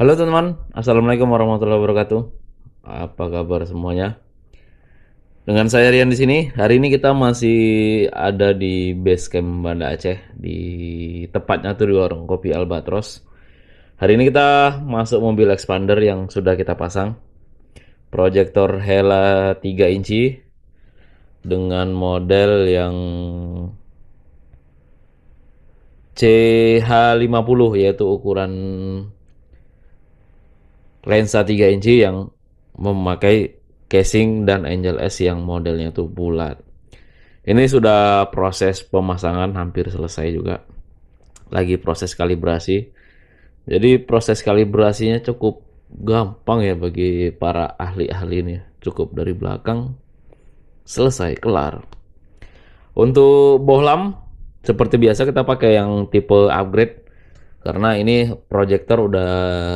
Halo teman-teman, Assalamualaikum warahmatullahi wabarakatuh. Apa kabar semuanya? Dengan saya Rian di sini. Hari ini kita masih ada di base camp Banda Aceh di tepatnya tuh di warung kopi Albatros. Hari ini kita masuk mobil expander yang sudah kita pasang. Proyektor Hela 3 inci dengan model yang CH50 yaitu ukuran lensa 3 inci yang memakai casing dan Angel S yang modelnya tuh bulat. Ini sudah proses pemasangan hampir selesai juga. Lagi proses kalibrasi. Jadi proses kalibrasinya cukup gampang ya bagi para ahli-ahli ini. Cukup dari belakang selesai kelar. Untuk bohlam seperti biasa kita pakai yang tipe upgrade karena ini proyektor udah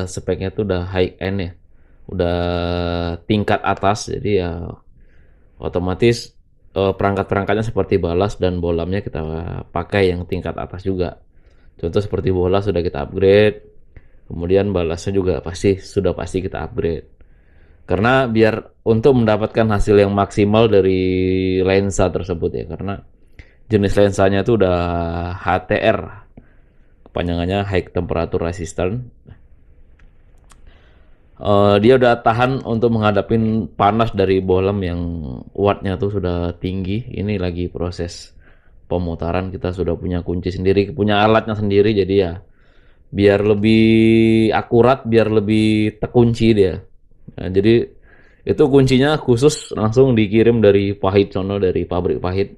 speknya tuh udah high end ya udah tingkat atas jadi ya otomatis eh, perangkat-perangkatnya seperti balas dan bolamnya kita pakai yang tingkat atas juga contoh seperti bola sudah kita upgrade kemudian balasnya juga pasti sudah pasti kita upgrade karena biar untuk mendapatkan hasil yang maksimal dari lensa tersebut ya karena jenis lensanya itu udah HTR panjangannya high temperature resistant uh, eh, dia udah tahan untuk menghadapi panas dari bohlam yang wattnya tuh sudah tinggi. Ini lagi proses pemutaran kita sudah punya kunci sendiri, punya alatnya sendiri jadi ya biar lebih akurat, biar lebih terkunci dia. Nah, jadi itu kuncinya khusus langsung dikirim dari pahit sono dari pabrik pahit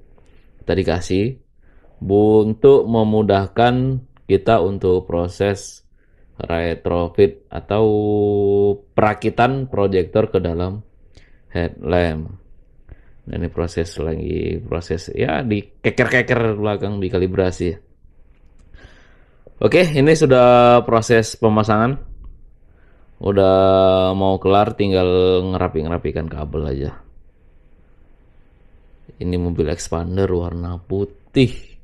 kita dikasih untuk memudahkan kita untuk proses retrofit atau perakitan proyektor ke dalam headlamp. Nah, ini proses lagi proses ya di keker keker belakang dikalibrasi. Oke, ini sudah proses pemasangan. Udah mau kelar tinggal ngerapi-ngerapikan kabel aja. Ini mobil expander warna putih.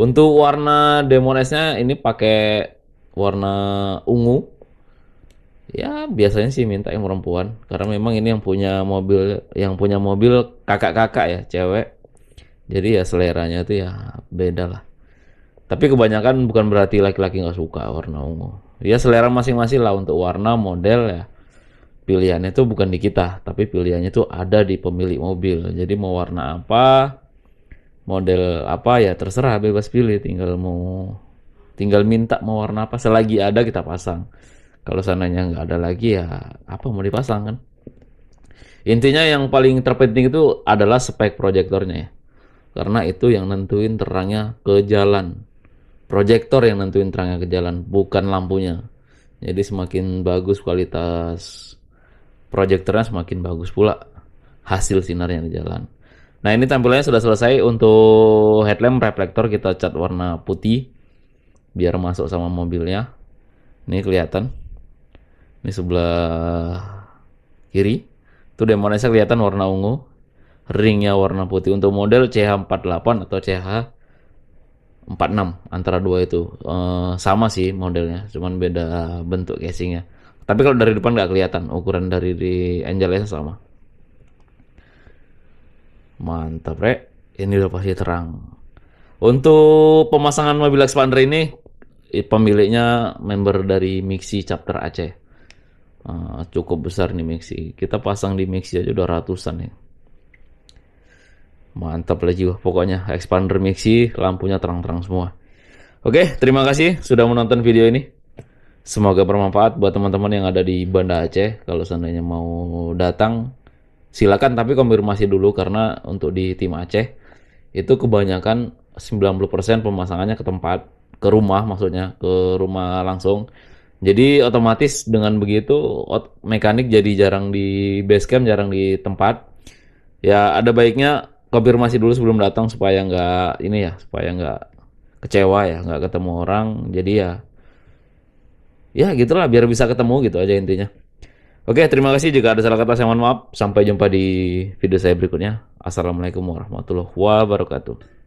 Untuk warna Demonesnya ini pakai warna ungu. Ya biasanya sih minta yang perempuan karena memang ini yang punya mobil yang punya mobil kakak-kakak ya cewek. Jadi ya seleranya itu ya beda lah. Tapi kebanyakan bukan berarti laki-laki nggak suka warna ungu. Ya selera masing-masing lah untuk warna model ya. Pilihannya itu bukan di kita, tapi pilihannya itu ada di pemilik mobil. Jadi mau warna apa, model apa ya terserah bebas pilih tinggal mau tinggal minta mau warna apa selagi ada kita pasang kalau sananya nggak ada lagi ya apa mau dipasang kan intinya yang paling terpenting itu adalah spek proyektornya ya karena itu yang nentuin terangnya ke jalan proyektor yang nentuin terangnya ke jalan bukan lampunya jadi semakin bagus kualitas proyektornya semakin bagus pula hasil sinarnya di jalan Nah ini tampilannya sudah selesai untuk headlamp reflektor kita cat warna putih biar masuk sama mobilnya. Ini kelihatan. Ini sebelah kiri. Itu demonesnya kelihatan warna ungu. Ringnya warna putih untuk model CH48 atau CH46 antara dua itu e, sama sih modelnya, cuman beda bentuk casingnya. Tapi kalau dari depan nggak kelihatan, ukuran dari di Angelnya sama mantap rek ini udah pasti terang untuk pemasangan mobil expander ini pemiliknya member dari Mixi chapter Aceh ah, uh, cukup besar nih Mixi kita pasang di Mixi aja udah ratusan nih mantap lagi jiwa pokoknya expander Mixi lampunya terang-terang semua oke terima kasih sudah menonton video ini Semoga bermanfaat buat teman-teman yang ada di Banda Aceh. Kalau seandainya mau datang, silakan tapi konfirmasi dulu karena untuk di tim Aceh itu kebanyakan 90% pemasangannya ke tempat ke rumah maksudnya ke rumah langsung jadi otomatis dengan begitu mekanik jadi jarang di base camp jarang di tempat ya ada baiknya konfirmasi dulu sebelum datang supaya nggak ini ya supaya nggak kecewa ya nggak ketemu orang jadi ya ya gitulah biar bisa ketemu gitu aja intinya Oke, terima kasih jika ada salah kata saya mohon maaf. Sampai jumpa di video saya berikutnya. Assalamualaikum warahmatullahi wabarakatuh.